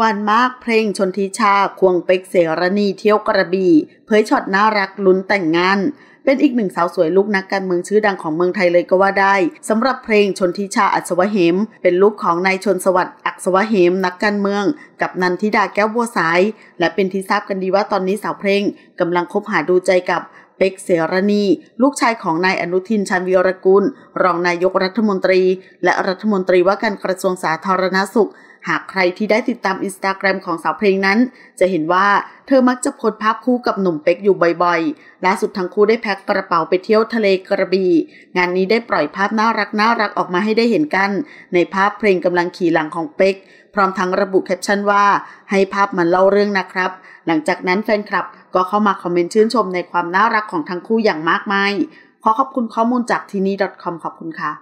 วานมากเพลงชนทิชาควงเป็กเสรณีเที่ยวกระบี่เผยช็อตน่ารักลุ้นแต่งงาน เป็นอีกหนึ่งสาวสวยลูกนักการเมืองชื่อดังของเมืองไทยเลยก็ว่าได้สำหรับเพลงชนทิชาอัศวะเหมเป็นลูกของนายชนสวัสดิ์อัศวะเหมนักการเมือง กับนันทิดาแก้วบัวสาย และเป็นที่ทราบกันดีว่าตอนนี้สาวเพลงกำลังคบหาดูใจกับเป็กเสรณี ลูกชายของนายอนุทินชาญวิรกุลรองนายกรัฐมนตรี และรัฐมนตรีว่าการกระทรวงสาธารณสุขหากใครที่ได้ติดตามอินสตาแกรมของสาวเพลงนั้น จะเห็นว่าเธอมักจะโพสภาพคู่กับหนุ่มเป็กอยู่บ่อยๆล่าสุดทั้งคู่ได้แพ็คกระเป๋าไปเที่ยวทะเลกระบี่งานนี้ได้ปล่อยภาพน่ารักน่ารักออกมาให้ได้เห็นกัน ในภาพเพลงกำลังขี่หลังของเป็กพร้อมทั้งระบุแคปชั่นว่า ให้ภาพมันเล่าเรื่องนะครับ หลังจากนั้นแฟนคลับ ก็เข้ามาคอมเมนต์ชื่นชมในความน่ารักของทั้งคู่อย่างมากมายขอขอบคุณข้อมูลจากทีนี้ .com ขอบคุณค่ะ